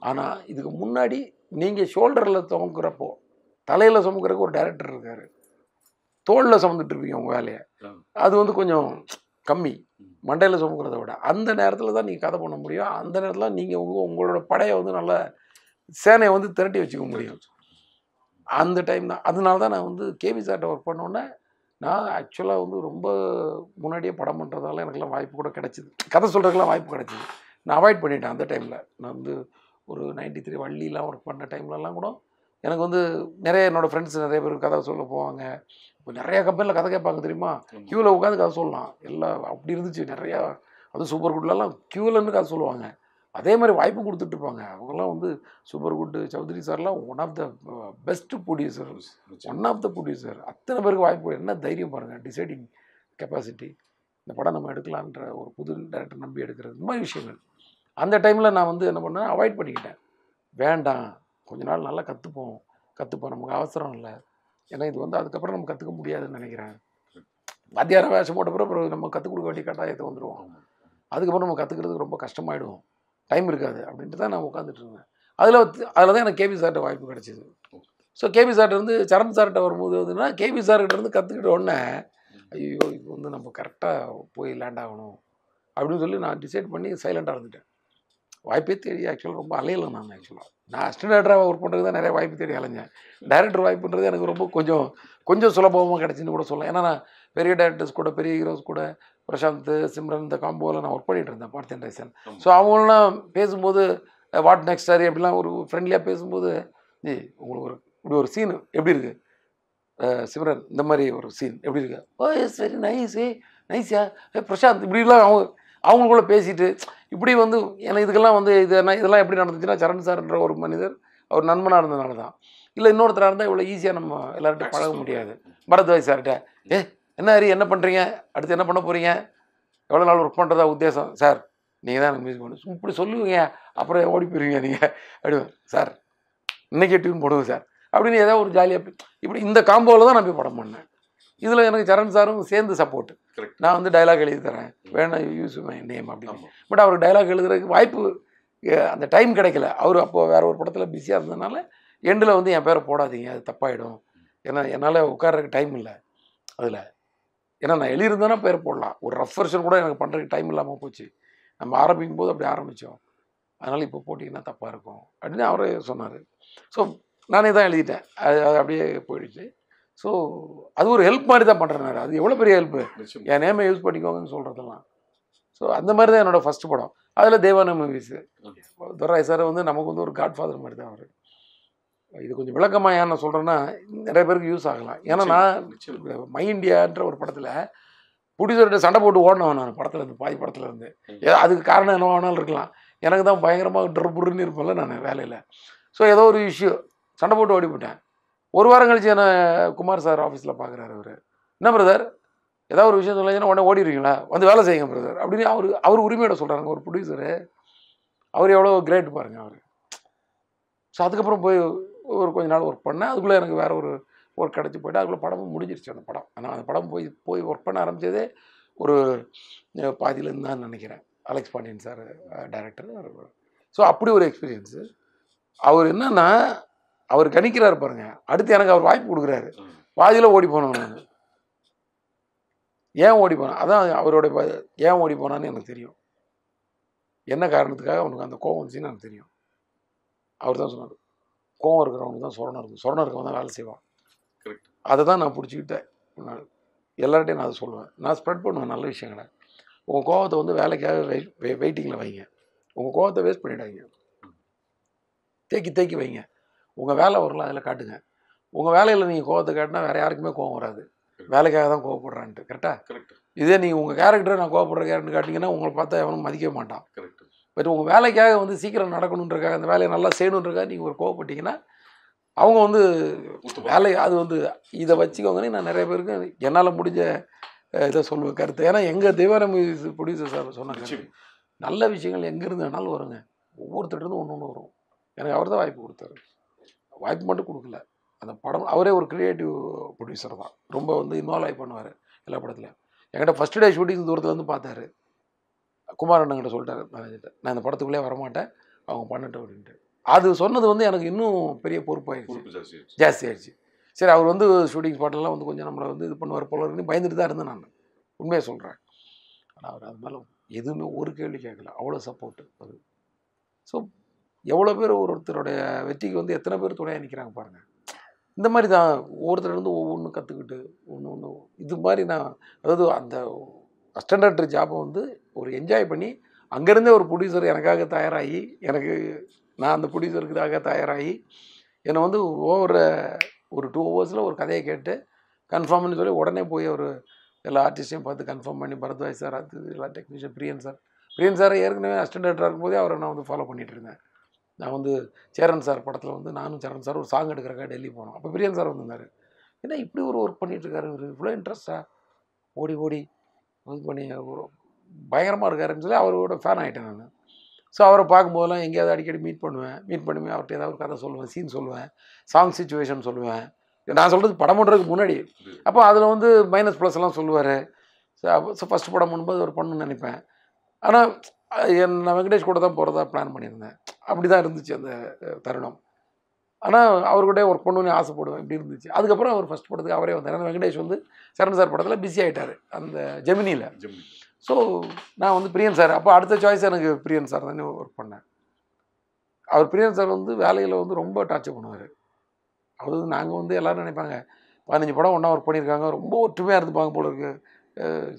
ஆனால் இதுக்கு முன்னாடி நீங்கள் ஷோல்டரில் துவங்குறப்போ தலையில் சுமக்கிறக்கு ஒரு டைரக்டர் இருக்கார் தோளில் சுமந்துட்டு இருப்பீங்க உங்கள் வேலையை அது வந்து கொஞ்சம் கம்மி மண்டையில் சுமக்கிறத விட அந்த நேரத்தில் தான் நீங்கள் கதை பண்ண முடியும் அந்த நேரத்தில் நீங்கள் உங்கள் உங்களோட படையை வந்து நல்லா சேனையை வந்து திரட்டி வச்சுக்க முடியும் அந்த டைம் தான் அதனால தான் நான் வந்து கேவி சார்ட்ட ஒர்க் பண்ணோன்னே நான் ஆக்சுவலாக வந்து ரொம்ப முன்னாடியே படம் பண்ணுறதால எனக்குலாம் வாய்ப்பு கூட கிடச்சிது கதை சொல்கிறதுக்குலாம் வாய்ப்பு கிடச்சிது நான் அவாய்ட் பண்ணிட்டேன் அந்த டைமில் நான் வந்து ஒரு நைன்டி த்ரீ வள்ளிலாம் ஒர்க் பண்ண டைம்லலாம் கூட எனக்கு வந்து நிறைய என்னோடய ஃப்ரெண்ட்ஸ் நிறைய பேர் கதை சொல்ல போவாங்க இப்போ நிறையா கம்பெனியில் கதை கேட்பாங்க தெரியுமா க்யூவில் உட்காந்து கதை சொல்லலாம் எல்லாம் அப்படி இருந்துச்சு நிறையா அதுவும் சூப்பர் குட்லலாம் க்யூவில்னு கதை சொல்லுவாங்க அதே மாதிரி வாய்ப்பு கொடுத்துட்டு அவங்கெல்லாம் வந்து சூப்பர் குட் சௌத்ரி சார்லாம் one of the best producer one of the producer அத்தனை பேருக்கு வாய்ப்பு என்ன தைரியம் பாருங்கள் டிசைடிங் கெப்பாசிட்டி இந்த படம் நம்ம எடுக்கலான்ற ஒரு புது டேரக்டர் நம்பி எடுக்கிறது இந்த மாதிரி விஷயங்கள் அந்த டைமில் நான் வந்து என்ன பண்ணேன் அவாய்ட் பண்ணிக்கிட்டேன் வேண்டாம் கொஞ்ச நாள் நல்லா கற்றுப்போம் கற்றுப்போம் நமக்கு அவசரம் இல்லை ஏன்னா இது வந்து அதுக்கப்புறம் நம்ம கற்றுக்க முடியாதுன்னு நினைக்கிறேன் வாத்தியார வேஷம் போட்ட பிறகு நம்ம கற்றுக் கொடுக்க வேண்டிய கட்டாயத்தை வந்துடுவோம் அதுக்கப்புறம் நம்ம கற்றுக்கிறதுக்கு ரொம்ப கஷ்டமாயிடுவோம் டைம் இருக்காது அப்படின்ட்டு தான் நான் உட்காந்துட்டு இருந்தேன் அதில் அதில் தான் எனக்கு கேபி சார்கிட்ட வாய்ப்பு கிடச்சிது ஸோ கேபி சார்கிட்ட வந்து சரண் சார்கிட்ட வரும்போது வந்துன்னா கேபி சார்கிட்ட இருந்து கற்றுக்கிட்ட உடனே ஐயோ இப்போ வந்து நம்ம கரெக்டாக போய் லேண்ட் ஆகணும் அப்படின்னு சொல்லி நான் டிசைட் பண்ணி சைலண்டாக இருந்துட்டேன் வாய்ப்பே தேடி ஆக்சுவலாக ரொம்ப அலையலை நான் ஆக்சுவலாக நான் அசிஸ்டன்ட் டேரக்டராக ஒர்க் பண்ணுறது தான் நிறைய வாய்ப்பு தேடி அலைஞ்சேன் டேரக்டர் வாய்ப்புன்றது எனக்கு ரொம்ப கொஞ்சம் கொஞ்சம் சுலபமாக கிடச்சின்னு கூட சொல்லலாம் ஏன்னா நான் பெரிய டேரக்டர்ஸ் கூட பெரிய ஹீரோஸ் கூட பிரசாந்த் சிம்ரன் இந்த காம்போவில் நான் ஒர்க் பண்ணிகிட்டு இருந்தேன் பார்த்தின் ரைசன் ஸோ அவங்களாம் பேசும்போது வாட் நெக்ஸ்ட் சாரி அப்படிலாம் ஒரு ஃப்ரெண்ட்லியாக பேசும்போது ஜி உங்களுக்கு ஒரு இப்படி ஒரு சீன் எப்படி இருக்குது uh, சிம்ரன் இந்த மாதிரி ஒரு சீன் எப்படி இருக்கு ஓ எஸ் வெரி நைஸ் நைஸா பிரசாந்த் இப்படிலாம் அவங்க அவங்களுக்குள்ள பேசிட்டு இப்படி வந்து ஏன்னா இதுக்கெல்லாம் வந்து இது இதெல்லாம் எப்படி நடந்துச்சுன்னா சரண் சார்ன்ற ஒரு மனிதர் அவர் நண்பனாக இருந்ததுனால தான் இல்லை இன்னொருத்தராக இருந்தால் இவ்வளோ ஈஸியாக நம்ம எல்லார்ட்டும் பழக முடியாது பரத்வாஜ் சார்கிட்ட ஏ என்ன ஹரி என்ன பண்ணுறீங்க அடுத்து என்ன பண்ண போகிறீங்க எவ்வளோ நாள் ஒர்க் பண்ணுறதா உத்தேசம் சார் நீங்கள் தான் எனக்கு மியூசிக் பண்ணு இப்படி சொல்லுவீங்க அப்புறம் ஓடி போயிருவீங்க நீங்கள் அப்படிவேன் சார் இன்றைக்கே டியூன் போடுவோம் சார் அப்படின்னு ஏதாவது ஒரு ஜாலியாக இப்படி இந்த காம்போவில் தான் நான் போய் படம் பண்ணேன் இதில் எனக்கு சரண் சாரும் சேர்ந்து சப்போர்ட் நான் வந்து டைலாக் எழுதி தரேன் வேணும் யூஸ் மை நேம் அப்படின்னு பட் அவர் டைலாக் எழுதுறதுக்கு வாய்ப்பு அந்த டைம் கிடைக்கல அவர் அப்போது வேறு ஒரு படத்தில் பிஸியாக இருந்ததுனால எண்டில் வந்து என் பேரை போடாதீங்க அது தப்பாயிடும் ஏன்னா என்னால் உட்கார்றதுக்கு டைம் இல்லை அதில் ஏன்னா நான் எழுதியிருந்தேனா பேர் போடலாம் ஒரு ரஃப் கூட எனக்கு பண்ணுறதுக்கு டைம் இல்லாமல் போச்சு நம்ம ஆரம்பிக்கும் போது அப்படி ஆரம்பித்தோம் அதனால் இப்போ போட்டிங்கன்னா தப்பாக இருக்கும் அப்படின்னு அவரே சொன்னார் ஸோ நானே தான் எழுதிட்டேன் அது அப்படியே போயிடுச்சு ஸோ அது ஒரு ஹெல்ப் மாதிரி தான் பண்ணுறேன் அது எவ்வளோ பெரிய ஹெல்ப்பு என் நேமை யூஸ் பண்ணிக்கோங்கன்னு சொல்கிறதெல்லாம் ஸோ அந்த மாதிரி தான் என்னோடய ஃபஸ்ட் படம் அதில் தேவான மூவிஸு துரை சார் வந்து நமக்கு வந்து ஒரு காட்ஃபாதர் மாதிரி தான் அவர் இது கொஞ்சம் விளக்கமாக நான் சொல்கிறேன்னா நிறைய பேருக்கு யூஸ் ஆகலாம் ஏன்னா நான் மை இண்டியான்ற ஒரு படத்தில் புடிசர்கிட்ட சண்டை போட்டு ஓடினவன் நான் படத்தில் இருந்து பாதி படத்தில் இருந்து ஏதோ அதுக்கு காரணம் என்ன வேணாலும் இருக்கலாம் எனக்கு தான் பயங்கரமாக டர்புருன்னு இருப்பேன்ல நான் வேலையில் ஸோ ஏதோ ஒரு இஷ்யூ சண்டை போட்டு ஓடிப்பிட்டேன் ஒரு வாரம் கழிச்சு என்ன குமார் சார் ஆஃபீஸில் பார்க்குறாரு அவர் என்ன பிரதர் ஏதாவது ஒரு விஷயம் சொல்லுங்கன்னா உடனே ஓடிடுவீங்களா வந்து வேலை செய்யுங்க பிரதர் அப்படின்னு அவர் அவர் உரிமையோட சொல்கிறாங்க ஒரு ப்ரொடியூசரு அவர் எவ்வளோ கிரேட் பாருங்கள் அவர் ஸோ அதுக்கப்புறம் போய் ஒரு கொஞ்ச நாள் ஒர்க் பண்ணேன் அதுக்குள்ளே எனக்கு வேறு ஒரு ஒர்க் கிடச்சி போய்ட்டு அதுக்குள்ளே படமும் முடிஞ்சிருச்சு அந்த படம் ஆனால் அந்த படம் போய் போய் ஒர்க் பண்ண ஆரம்பித்ததே ஒரு பாதியிலேருந்து தான் நினைக்கிறேன் Alex Pandian sir director so அப்படி ஒரு எக்ஸ்பீரியன்ஸு அவர் என்னன்னா அவர் கணிக்கிறார் பாருங்க அடுத்து எனக்கு அவர் வாய்ப்பு கொடுக்குறாரு பாதியில் ஓடி போனோம் நான் ஏன் ஓடி போனேன் அதான் அவரோட ஏன் ஓடி போனான்னு எனக்கு தெரியும் என்ன காரணத்துக்காக அவனுக்கு அந்த கோவம் வந்துச்சுன்னு எனக்கு தெரியும் அவர் தான் சொன்னார் கோவம் இருக்கிறவனுக்கு தான் சொரணம் இருக்கும் சொரணம் இருக்கவன் தான் வேலை செய்வான் கரெக்ட் அதை தான் நான் பிடிச்சிக்கிட்டேன் நான் எல்லார்ட்டையும் நான் அதை சொல்லுவேன் நான் ஸ்ப்ரெட் பண்ணுவேன் நல்ல விஷயங்களை உங்கள் கோவத்தை வந்து வேலைக்காக வெயிட் வெயிட்டிங்கில் வைங்க உங்கள் கோவத்தை வேஸ்ட் பண்ணிவிடாதீங்க தேக்கி தேக்கி வைங்க உங்கள் வேலை வரலாம் அதில் காட்டுங்க உங்கள் வேலையில் நீங்கள் கோவத்தை காட்டினா வேறு யாருக்குமே கோவம் வராது வேலைக்காக தான் கோவப்படுறான்ட்டு கரெக்டாக கரெக்ட் இதே நீங்கள் உங்கள் கேரக்டரை நான் கோவப்படுற கேரக்டர் காட்டிங்கன்னா உங்களை பார்த்தா எவனும் மதிக்க மாட்டான் கரெக்ட் பட் உங்கள் வேலைக்காக வந்து சீக்கிரம் நடக்கணுன்றக்காக அந்த வேலையை நல்லா செய்யணுன்றக்காக நீங்கள் ஒரு கோவப்பட்டீங்கன்னா அவங்க வந்து வேலை அது வந்து இதை வச்சுக்கோங்கன்னு நான் நிறைய பேருக்கு என்னால் முடிஞ்ச இதை சொல்லுவேன் கருத்து ஏன்னா எங்கள் தேவாரம் ப்ரொடியூசர் சார் சொன்னாங்க நல்ல விஷயங்கள் எங்கேருந்து வேணாலும் வருங்க ஒவ்வொருத்தர்கிட்டருந்து ஒன்று ஒன்று வரும் எனக்கு அவர் தான் வாய்ப்பு கொடுத்தாரு வாய்ப்பு மட்டும் கொடுக்கல அந்த படம் அவரே ஒரு க்ரியேட்டிவ் ப்ரொடியூசர் தான் ரொம்ப வந்து இன்வால்வ் ஆகி பண்ணுவார் எல்லா படத்துலையும் என்கிட்ட ஃபஸ்ட் டே ஷூட்டிங் தூரத்தில் வந்து பார்த்தாரு குமாரண்ணங்கிட்ட சொல்லிட்டார் மேனேஜர்கிட்ட நான் இந்த படத்துக்குள்ளே வரமாட்டேன் அவங்க பண்ணட்டும் அப்படின்ட்டு அது சொன்னது வந்து எனக்கு இன்னும் பெரிய பொறுப்பாயிடுச்சு ஜாஸ்தி ஆயிடுச்சு சரி அவர் வந்து ஷூட்டிங் ஸ்பாட்லாம் வந்து கொஞ்சம் நம்மளை வந்து இது பண்ணுவார் போல இருந்து பயந்துட்டு தான் இருந்தேன் நான் உண்மையாக சொல்கிறேன் ஆனால் அவர் அது மேலே எதுவுமே ஒரு கேள்வி கேட்கல அவ்வளோ சப்போர்ட்டு அது ஸோ எவ்வளோ பேர் ஒருத்தருடைய வெற்றிக்கு வந்து எத்தனை பேர் துணையாக நிற்கிறாங்க பாருங்கள் இந்த மாதிரி தான் ஒவ்வொருத்தர் ஒவ்வொன்றும் கற்றுக்கிட்டு ஒன்று ஒன்று இது மாதிரி நான் அதாவது அந்த ஸ்டாண்டர்ட் ஜாபை வந்து ஒரு என்ஜாய் பண்ணி அங்கேருந்தே ஒரு ப்ரொடியூசர் எனக்காக தயாராகி எனக்கு நான் அந்த ப்ரொடியூசருக்காக தயாராகி என்னை வந்து ஓவர ஒரு டூ ஹவர்ஸில் ஒரு கதையை கேட்டு கன்ஃபார்ம்னு சொல்லி உடனே போய் ஒரு எல்லா ஆர்டிஸ்டையும் பார்த்து கன்ஃபார்ம் பண்ணி பரத்வாய் சார் அது எல்லா technician Priyan sir Priyan sir ஏற்கனவே அசிஸ்டன்ட் இருக்கும் இருக்கும்போதே அவரை நான் வந்து ஃபாலோ பண்ணிகிட்டு இருந்தேன் நான் வந்து சேரன் சார் படத்தில் வந்து நானும் சேரன் சார் ஒரு சாங் எடுக்கிறக்காக டெல்லி போனோம் அப்போ பிரியன் சார் வந்திருந்தார் ஏன்னா இப்படி ஒரு ஒர்க் பண்ணிகிட்ருக்காரு இவர் இவ்வளோ இன்ட்ரெஸ்ட்டாக ஓடி ஓடி இது பண்ணி ஒரு பயங்கரமாக இருக்காருன்னு சொல்லி அவரோட ஃபேன் ஆகிட்டேன் நான் ஸோ அவரை பார்க்கும்போதெல்லாம் எங்கேயாவது அடிக்கடி மீட் பண்ணுவேன் மீட் பண்ணுவேன் அவர்கிட்ட ஏதாவது ஒரு கதை சொல்லுவேன் சீன் சொல்லுவேன் சாங் சுச்சுவேஷன் சொல்லுவேன் நான் சொல்கிறது படம் பண்ணுறதுக்கு முன்னாடி அப்போ அதில் வந்து மைனஸ் ப்ளஸ்லாம் சொல்லுவார் ஸோ ஃபஸ்ட்டு ஃபஸ்ட் படம் பண்ணும்போது அவர் பண்ணணும்னு நினைப்பேன் ஆனால் என் நான் வெங்கடேஷ் கூட தான் போகிறதா பிளான் பண்ணியிருந்தேன் அப்படி தான் இருந்துச்சு அந்த தருணம் ஆனால் அவர்கிட்ட ஒர்க் பண்ணணும்னு ஆசைப்படுவேன் இப்படி இருந்துச்சு அதுக்கப்புறம் அவர் ஃபஸ்ட் படத்துக்கு அவரே வந்தார் வெங்கடேஷ் வந்து சரண் சார் படத்தில் பிஸி ஆகிட்டார் அந்த ஜெமினியில் ஸோ நான் வந்து பிரியன் சார் அப்போ அடுத்த சாய்ஸ் எனக்கு பிரியன் சார் தானே ஒர்க் பண்ணேன் அவர் பிரியன் சார் வந்து வேலையில் வந்து ரொம்ப டார்ச்சர் பண்ணுவார் வந்து நாங்கள் வந்து எல்லோரும் நினைப்பாங்க பதினஞ்சு படம் ஒன்றா ஒர்க் பண்ணியிருக்காங்க ரொம்ப ஒற்றுமையாக இருந்துப்பாங்க போல இருக்கு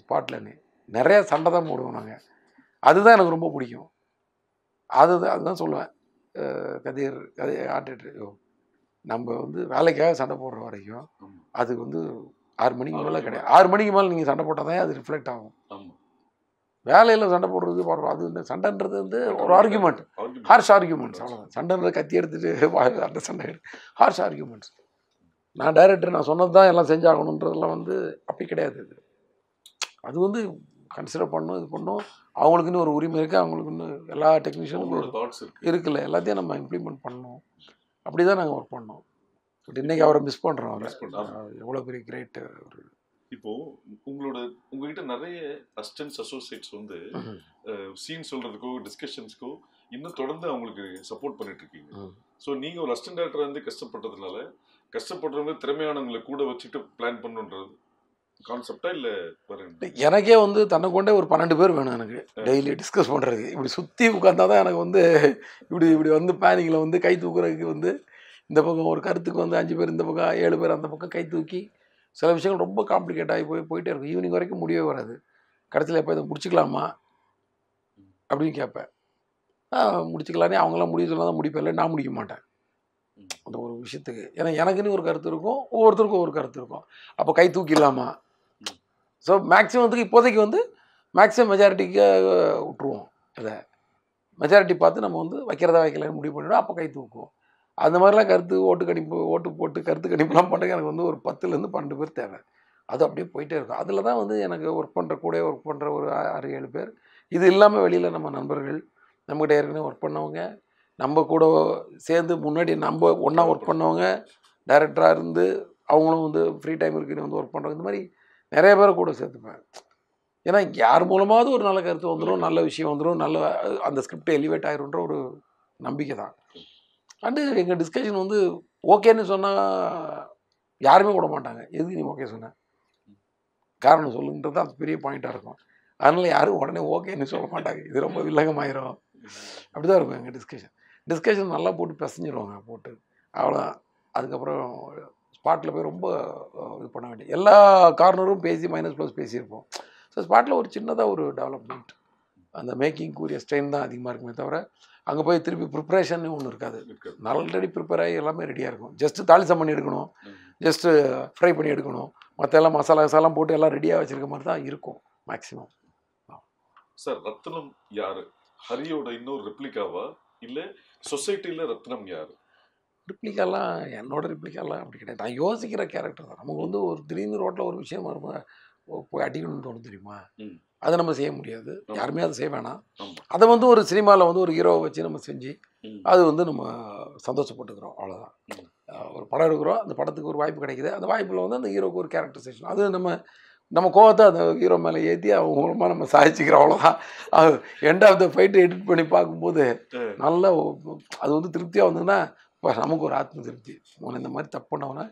ஸ்பாட்லன்னு நிறையா சண்டை தான் போடுவோம் நாங்கள் அதுதான் எனக்கு ரொம்ப பிடிக்கும் அது அதுதான் சொல்லுவேன் கதிர் கதை ஆர்டிட்டு நம்ம வந்து வேலைக்காக சண்டை போடுற வரைக்கும் அதுக்கு வந்து ஆறு மணிக்கு மேலே கிடையாது ஆறு மணிக்கு மேலே நீங்கள் சண்டை போட்டால் தான் அது ரிஃப்ளெக்ட் ஆகும் வேலையில் சண்டை போடுறது அது இந்த சண்டைன்றது வந்து ஒரு ஆர்கியூமெண்ட் ஹார்ஷ் ஆர்குமெண்ட்ஸ் அவ்வளோதான் சண்டைன்றது கத்தி எடுத்துகிட்டு அந்த சண்டை ஹார்ஷ் ஆர்குமெண்ட்ஸ் நான் டைரக்டர் நான் சொன்னது தான் எல்லாம் செஞ்சாகணுன்றதெல்லாம் வந்து அப்படி கிடையாது இது அது வந்து கன்சிடர் பண்ணும் இது பண்ணும் அவங்களுக்குன்னு ஒரு உரிமை இருக்குது அவங்களுக்கு இன்னும் எல்லா டெக்னீஷியனுக்கும் இருக்குல்ல எல்லாத்தையும் நம்ம இம்ப்ளிமெண்ட் பண்ணணும் அப்படி தான் நாங்கள் ஒர்க் பண்ணோம் பட் இன்றைக்கி அவரை மிஸ் பண்ணுறோம் எவ்வளோ பெரிய கிரேட்டு ஒரு இப்போ உங்களோட உங்ககிட்ட நிறைய அஸ்டன்ஸ் அசோசியேட்ஸ் வந்து சீன் சொல்றதுக்கோ டிஸ்கஷன்ஸ்க்கோ இன்னும் தொடர்ந்து அவங்களுக்கு சப்போர்ட் பண்ணிட்டு இருக்கீங்க ஸோ நீங்க ஒரு அசிஸ்டன்ட் டேரக்டர் வந்து கஷ்டப்பட்டதுனால கஷ்டப்படுறவங்க திறமையானவங்களை கூட வச்சுட்டு பிளான் பண்ணுன்றது கான்செப்டா இல்ல எனக்கே வந்து தன்னை கொண்டே ஒரு பன்னெண்டு பேர் வேணும் எனக்கு டெய்லி டிஸ்கஸ் பண்றதுக்கு இப்படி சுத்தி உட்காந்தா தான் எனக்கு வந்து இப்படி இப்படி வந்து பேனிங்ல வந்து கை தூக்குறதுக்கு வந்து இந்த பக்கம் ஒரு கருத்துக்கு வந்து அஞ்சு பேர் இந்த பக்கம் ஏழு பேர் அந்த பக்கம் கை தூக்கி சில விஷயங்கள் ரொம்ப காம்ப்ளிகேட் ஆகி போய் போயிட்டே இருக்கும் ஈவினிங் வரைக்கும் முடியவே வராது கடைசியில் எப்போ இதை முடிச்சுக்கலாமா அப்படின்னு கேட்பேன் முடிச்சுக்கலானே அவங்களாம் முடிவு சொன்னால் தான் முடிப்பேன் இல்லை நான் முடிக்க மாட்டேன் அந்த ஒரு விஷயத்துக்கு ஏன்னா எனக்குன்னு ஒரு கருத்து இருக்கும் ஒவ்வொருத்தருக்கும் ஒரு கருத்து இருக்கும் அப்போ கை தூக்கிடலாமா ஸோ மேக்ஸிமத்துக்கு இப்போதைக்கு வந்து மேக்ஸிமம் மெஜாரிட்டிக்கு விட்டுருவோம் அதை மெஜாரிட்டி பார்த்து நம்ம வந்து வைக்கிறதா வைக்கலன்னு முடிவு பண்ணிவிடுவோம் அப்போ கை தூக்குவோம் அந்த மாதிரிலாம் கருத்து ஓட்டு கணிப்பு ஓட்டு போட்டு கருத்து கணிப்புலாம் பண்ணுறதுக்கு எனக்கு வந்து ஒரு பத்துலேருந்து பன்னெண்டு பேர் தேவை அது அப்படியே போயிட்டே இருக்கும் அதில் தான் வந்து எனக்கு ஒர்க் பண்ணுற கூட ஒர்க் பண்ணுற ஒரு ஆறு ஏழு பேர் இது இல்லாமல் வெளியில் நம்ம நண்பர்கள் நம்மகிட்ட ஏற்கனவே ஒர்க் பண்ணவங்க நம்ம கூட சேர்ந்து முன்னாடி நம்ம ஒன்றா ஒர்க் பண்ணவங்க டைரக்டராக இருந்து அவங்களும் வந்து ஃப்ரீ டைம் இருக்குன்னு வந்து ஒர்க் பண்ணுறோம் இந்த மாதிரி நிறைய பேரை கூட சேர்த்துப்பேன் ஏன்னா யார் மூலமாவது ஒரு நல்ல கருத்து வந்துடும் நல்ல விஷயம் வந்துடும் நல்ல அந்த ஸ்கிரிப்ட் எலிவேட் ஆகிருன்ற ஒரு நம்பிக்கை தான் அண்டு எங்கள் டிஸ்கஷன் வந்து ஓகேன்னு சொன்னால் யாருமே விட மாட்டாங்க எதுக்கு நீ ஓகே சொன்ன காரணம் சொல்லுன்றது அது பெரிய பாயிண்ட்டாக இருக்கும் அதனால் யாரும் உடனே ஓகேன்னு சொல்ல மாட்டாங்க இது ரொம்ப வில்லகமாயிரும் அப்படி தான் இருக்கும் எங்கள் டிஸ்கஷன் டிஸ்கஷன் நல்லா போட்டு பிசைஞ்சிருவாங்க போட்டு அவ்வளோ அதுக்கப்புறம் ஸ்பாட்டில் போய் ரொம்ப இது பண்ண வேண்டிய எல்லா கார்னரும் பேசி மைனஸ் ப்ளஸ் பேசியிருப்போம் ஸோ ஸ்பாட்டில் ஒரு சின்னதாக ஒரு டெவலப்மெண்ட் அந்த மேக்கிங் கூறிய ஸ்ட்ரெயின் தான் அதிகமாக இருக்குமே தவிர அங்கே போய் திருப்பி ப்ரிப்பரேஷன் ஒன்று இருக்காது ஆல்ரெடி ப்ரிப்பேர் ஆகி எல்லாமே ரெடியாக இருக்கும் ஜஸ்ட்டு தாளிசம் பண்ணி எடுக்கணும் ஜஸ்ட்டு ஃப்ரை பண்ணி எடுக்கணும் மற்ற எல்லாம் மசாலா மசாலாம் போட்டு எல்லாம் ரெடியாக வச்சுருக்க மாதிரி தான் இருக்கும் மேக்ஸிமம் சார் ரத்னம் யார் ஹரியோட இன்னொரு ரெப்ளிகாவா இல்லை சொசைட்டியில் ரத்னம் யார் ரிப்ளிகாலாம் என்னோட ரிப்ளிகாலாம் அப்படி கிடையாது நான் யோசிக்கிற கேரக்டர் தான் நமக்கு வந்து ஒரு திடீர்னு ரோட்டில் ஒரு விஷயம் வரும்போது போய் அடிக்கணும்னு தோணும் தெரியுமா அதை நம்ம செய்ய முடியாது யாருமே அதை செய்ய வேணாம் அதை வந்து ஒரு சினிமாவில் வந்து ஒரு ஹீரோவை வச்சு நம்ம செஞ்சு அது வந்து நம்ம சந்தோஷப்பட்டுக்கிறோம் அவ்வளோதான் ஒரு படம் எடுக்கிறோம் அந்த படத்துக்கு ஒரு வாய்ப்பு கிடைக்குது அந்த வாய்ப்பில் வந்து அந்த ஹீரோக்கு ஒரு கேரக்டரைசேஷன் அது நம்ம நம்ம கோவத்தை அந்த ஹீரோ மேலே ஏற்றி அவங்க மூலமாக நம்ம சாதிச்சுக்கிறோம் அவ்வளோதான் அது எண்ட் ஆஃப் த ஃபைட்டை எடிட் பண்ணி பார்க்கும்போது நல்லா அது வந்து திருப்தியாக வந்ததுன்னா இப்போ நமக்கு ஒரு ஆத்ம திருப்தி உன்னை இந்த மாதிரி தப்பு பண்ணவனை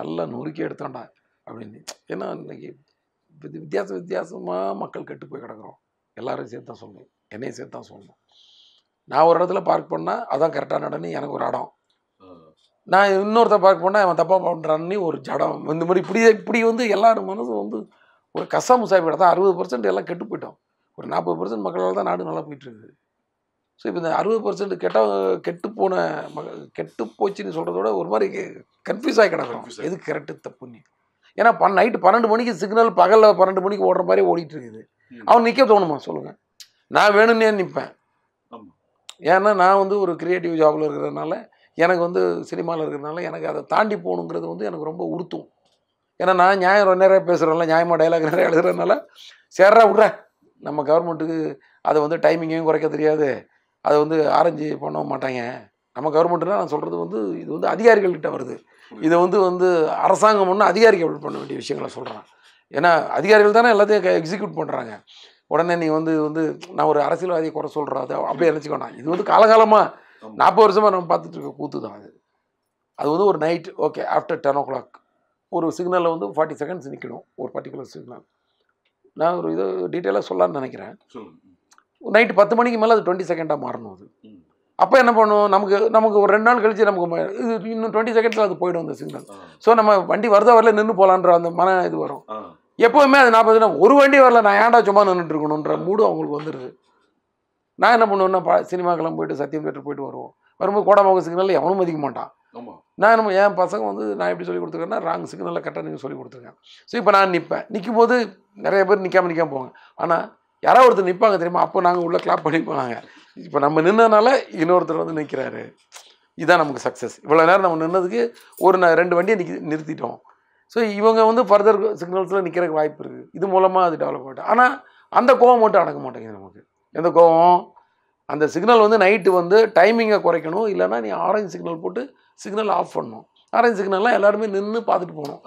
நல்லா நொறுக்கி எடுத்தோண்டா அப்படின்னு ஏன்னா இன்னைக்கு வித்தியாச வித்தியாசமாக மக்கள் கெட்டு போய் கிடக்கிறோம் எல்லோரும் சேர்த்து தான் சொல்லணும் என்னையும் சேர்த்து தான் சொல்லணும் நான் ஒரு இடத்துல பார்க் பண்ணால் அதான் கரெக்டான நடனே எனக்கு ஒரு இடம் நான் இன்னொருத்த பார்க் பண்ணால் அவன் தப்பாக பண்ணுறான்னு ஒரு ஜடம் இந்த மாதிரி இப்படி இப்படி வந்து எல்லாரும் மனதும் வந்து ஒரு கசாமு சாப்பிட தான் அறுபது பர்சன்ட் எல்லாம் கெட்டு போயிட்டோம் ஒரு நாற்பது பர்சன்ட் மக்களால் தான் நாடு நல்லா போயிட்டுருக்கு ஸோ இப்போ இந்த அறுபது பர்சன்ட் கெட்ட கெட்டு போன மக கெட்டு போச்சுன்னு சொல்கிறத விட ஒரு மாதிரி கன்ஃபியூஸ் ஆகி கிடக்கிறோம் எது கரெக்டு தப்புன்னு ஏன்னா பன் நைட்டு பன்னெண்டு மணிக்கு சிக்னல் பகலில் பன்னெண்டு மணிக்கு ஓடுற மாதிரி ஓடிட்டு இருக்குது அவன் நிற்க தோணுமா சொல்லுங்கள் நான் வேணும்னே நிற்பேன் ஏன்னா நான் வந்து ஒரு க்ரியேட்டிவ் ஜாபில் இருக்கிறதுனால எனக்கு வந்து சினிமாவில் இருக்கிறதுனால எனக்கு அதை தாண்டி போகணுங்கிறது வந்து எனக்கு ரொம்ப உறுத்தும் ஏன்னா நான் நியாயம் நிறையா பேசுகிறேன்ல நியாயமாக டைலாக் நிறைய எழுதுறதுனால சேர்றா விட்றேன் நம்ம கவர்மெண்ட்டுக்கு அதை வந்து டைமிங்கையும் குறைக்க தெரியாது அதை வந்து ஆரஞ்சு பண்ணவும் மாட்டாங்க நம்ம கவர்மெண்ட்டுன்னா நான் சொல்கிறது வந்து இது வந்து அதிகாரிகள்கிட்ட வருது இதை வந்து வந்து அரசாங்கம் ஒன்று அதிகாரிகள் பண்ண வேண்டிய விஷயங்களை சொல்கிறான் ஏன்னா அதிகாரிகள் தானே எல்லாத்தையும் எக்ஸிக்யூட் பண்ணுறாங்க உடனே நீ வந்து வந்து நான் ஒரு அரசியல்வாதியை குறை சொல்கிறேன் அதை அப்படியே நினச்சிக்கோண்ணா இது வந்து காலகாலமாக நாற்பது வருஷமாக நம்ம பார்த்துட்டு இருக்க கூத்து தான் அது அது வந்து ஒரு night okay after ten o'clock ஒரு சிக்னலில் வந்து ஃபார்ட்டி செகண்ட்ஸ் நிற்கணும் ஒரு பர்டிகுலர் சிக்னல் நான் ஒரு இது டீட்டெயிலாக சொல்லலான்னு நினைக்கிறேன் நைட்டு பத்து மணிக்கு மேலே அது டுவெண்ட்டி செகண்டாக மாறணும் அது அப்போ என்ன பண்ணுவோம் நமக்கு நமக்கு ஒரு ரெண்டு நாள் கழித்து நமக்கு இது இன்னும் டுவெண்ட்டி செகண்ட்ஸில் அது போயிடும் அந்த சிக்னல் ஸோ நம்ம வண்டி வருதா வரல நின்று போகலான்ற அந்த மன இது வரும் எப்போவுமே அது நான் நாள் ஒரு வண்டி வரல நான் ஏன்டா சும்மா நின்றுட்டு இருக்கணுன்ற மூடு அவங்களுக்கு வந்துடுது நான் என்ன பண்ணுவேன்னா பா சினிமாக்கெல்லாம் போயிட்டு சத்தியம் தேட்டர் போயிட்டு வருவோம் வரும்போது கோடாமோக சிக்னலில் எவனும் மதிக்க மாட்டான் நான் என்ன என் பசங்க வந்து நான் எப்படி சொல்லி கொடுத்துருக்கேன்னா ராங் சிக்னலில் கரெக்டாக நீங்கள் சொல்லி கொடுத்துருக்கேன் ஸோ இப்போ நான் நிற்பேன் நிற்கும் போது நிறைய பேர் நிற்காம நிற்காம போவாங்க ஆனால் யாராவது ஒருத்தர் நிற்பாங்க தெரியுமா அப்போ நாங்கள் உள்ளே கிளாப் பண்ணி போனாங்க இப்போ நம்ம நின்றனால இன்னொருத்தர் வந்து நிற்கிறாரு இதுதான் நமக்கு சக்ஸஸ் இவ்வளோ நேரம் நம்ம நின்னதுக்கு ஒரு ரெண்டு வண்டியை நிற்க நிறுத்திட்டோம் ஸோ இவங்க வந்து ஃபர்தர் சிக்னல்ஸில் நிற்கிறதுக்கு வாய்ப்பு இருக்குது இது மூலமாக அது டெவலப் ஆகிட்டு ஆனால் அந்த கோவம் மட்டும் அடக்க மாட்டேங்குது நமக்கு எந்த கோவம் அந்த சிக்னல் வந்து நைட்டு வந்து டைமிங்கை குறைக்கணும் இல்லைனா நீ ஆரஞ்சு சிக்னல் போட்டு சிக்னல் ஆஃப் பண்ணணும் ஆரஞ்சு சிக்னல்லாம் எல்லாருமே நின்று பார்த்துட்டு போகணும்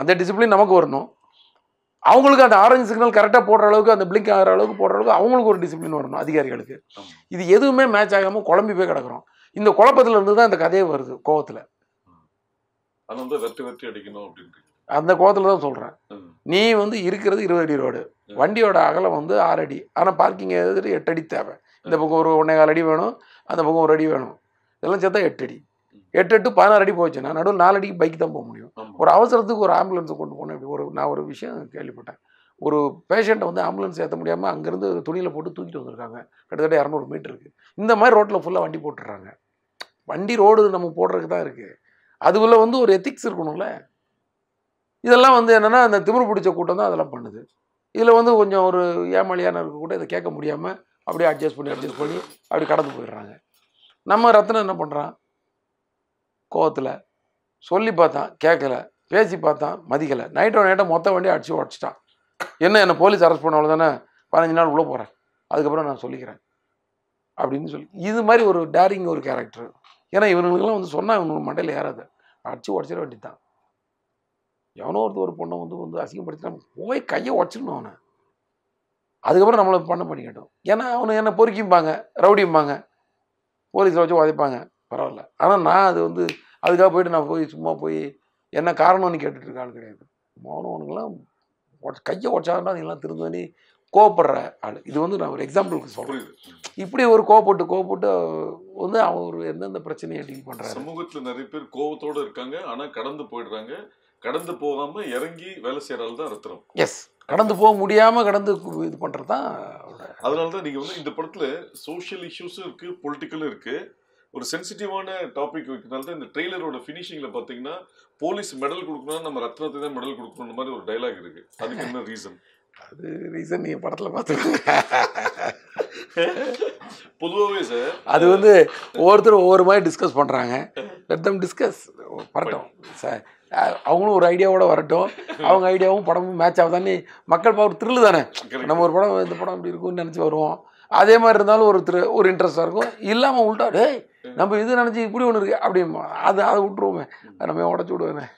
அந்த டிசிப்ளின் நமக்கு வரணும் அவங்களுக்கு அந்த ஆரஞ்சு சிக்னல் கரெக்டாக போடுற அளவுக்கு அந்த பிளிங்க் ஆகிற அளவுக்கு போடுற அளவுக்கு அவங்களுக்கு ஒரு டிசிப்ளின் வரணும் அதிகாரிகளுக்கு இது எதுவுமே மேட்ச் ஆகாமல் குழம்பி போய் கிடக்கிறோம் இந்த குழப்பத்தில் இருந்து தான் இந்த கதையே வருது கோவத்தில் அந்த கோவத்தில் தான் சொல்கிறேன் நீ வந்து இருக்கிறது இருபது அடி ரோடு வண்டியோட அகலம் வந்து ஆறு அடி ஆனால் பார்க்கிங் எட்டு அடி தேவை இந்த பக்கம் ஒரு ஒன்றே கால் அடி வேணும் அந்த பக்கம் ஒரு அடி வேணும் இதெல்லாம் சேர்த்தா எட்டு அடி எட்டு எட்டு பதினாறு அடி போச்சுன்னா நடுவில் நாலு அடிக்கு பைக் தான் போக முடியும் ஒரு அவசரத்துக்கு ஒரு ஆம்புலன்ஸை கொண்டு போகணும் இப்படி ஒரு நான் ஒரு விஷயம் கேள்விப்பட்டேன் ஒரு பேஷண்ட்டை வந்து ஆம்புலன்ஸ் ஏற்ற முடியாமல் அங்கேருந்து துணியில் போட்டு தூக்கிட்டு வந்திருக்காங்க கிட்டத்தட்ட இரநூறு மீட்டருக்கு இந்த மாதிரி ரோட்டில் ஃபுல்லாக வண்டி போட்டுறாங்க வண்டி ரோடு நம்ம போடுறதுக்கு தான் இருக்குது அதுக்குள்ளே வந்து ஒரு எத்திக்ஸ் இருக்கணும்ல இதெல்லாம் வந்து என்னென்னா அந்த திமிர் பிடிச்ச கூட்டம் தான் அதெல்லாம் பண்ணுது இதில் வந்து கொஞ்சம் ஒரு ஏமாளியான இருக்க கூட இதை கேட்க முடியாமல் அப்படியே அட்ஜஸ்ட் பண்ணி அட்ஜஸ்ட் பண்ணி அப்படி கடந்து போயிடுறாங்க நம்ம ரத்னம் என்ன பண்ணுறான் கோவத்தில் சொல்லி பார்த்தான் கேட்கல பேசி பார்த்தான் மதிக்கலை நைட்டோ நைட்டை மொத்த வண்டியை அடிச்சு உடச்சிட்டான் என்ன என்னை போலீஸ் அரெஸ்ட் பண்ணவளோ தானே பதினஞ்சு நாள் உள்ளே போகிறேன் அதுக்கப்புறம் நான் சொல்லிக்கிறேன் அப்படின்னு சொல்லி இது மாதிரி ஒரு டேரிங் ஒரு கேரக்டர் ஏன்னா இவனுங்களுக்குலாம் வந்து சொன்னால் இவனுக்கு மண்டையில் ஏறாது அடிச்சு உடச்சிட வேண்டியதான் எவனோ ஒருத்தர் ஒரு பொண்ணை வந்து வந்து அசிங்கப்படுத்தி நம்ம போய் கையை உடச்சிடணும் அவனை அதுக்கப்புறம் நம்மளை பண்ண பண்ணிக்கட்டும் ஏன்னா அவனை என்ன பொறுக்கிம்பாங்க ரவுடிம்பாங்க போலீஸில் வச்சு உதைப்பாங்க பரவாயில்ல ஆனால் நான் அது வந்து அதுக்காக போயிட்டு நான் போய் சும்மா போய் என்ன காரணம்னு கேட்டுட்டு ஆள் கிடையாது மௌனவனுக்கெல்லாம் கையை உடச்சாருன்னா நீங்களாம் திருந்தோனி கோவப்படுற ஆள் இது வந்து நான் ஒரு எக்ஸாம்பிளுக்கு சொல்கிறேன் இப்படி ஒரு கோவப்பட்டு கோவப்பட்டு வந்து அவர் எந்தெந்த பிரச்சனையை டீல் பண்ணுறாரு சமூகத்தில் நிறைய பேர் கோவத்தோடு இருக்காங்க ஆனால் கடந்து போயிடுறாங்க கடந்து போகாமல் இறங்கி வேலை செய்கிறாள் தான் ரத்தினம் எஸ் கடந்து போக முடியாமல் கடந்து இது பண்ணுறது தான் அதனால தான் நீங்கள் வந்து இந்த படத்தில் சோஷியல் இஷ்யூஸும் இருக்குது பொலிட்டிக்கலும் இருக்குது ஒரு சென்சிட்டிவான டாபிக் வைக்கிறனால தான் இந்த ட்ரெய்லரோட ஃபினிஷிங்கில் பார்த்தீங்கன்னா போலீஸ் மெடல் கொடுக்கணும்னா நம்ம ரத்னத்தை தான் மெடல் கொடுக்கணுன்ற மாதிரி ஒரு டைலாக் இருக்குது அதுக்கு என்ன ரீசன் அது ரீசன் நீங்கள் படத்தில் பார்த்துக்கோங்க பொதுவாகவே சார் அது வந்து ஒவ்வொருத்தரும் ஒவ்வொரு மாதிரி டிஸ்கஸ் பண்ணுறாங்க லெட் டிஸ்கஸ் படட்டும் சார் அவங்களும் ஒரு ஐடியாவோட வரட்டும் அவங்க ஐடியாவும் படமும் மேட்ச் ஆகுதான்னு மக்கள் பார்க்க த்ரில் தானே நம்ம ஒரு படம் இந்த படம் இப்படி இருக்கும்னு நினச்சி வருவோம் அதே மாதிரி இருந்தாலும் ஒரு ஒரு இன்ட்ரெஸ்டாக இருக்கும் இல்லாமல் உள்டா நம்ம இது நினச்சி இப்படி ஒன்று இருக்கு அப்படி அதை அதை விட்டுருவோமே நம்ம உடச்சி விடுவேன்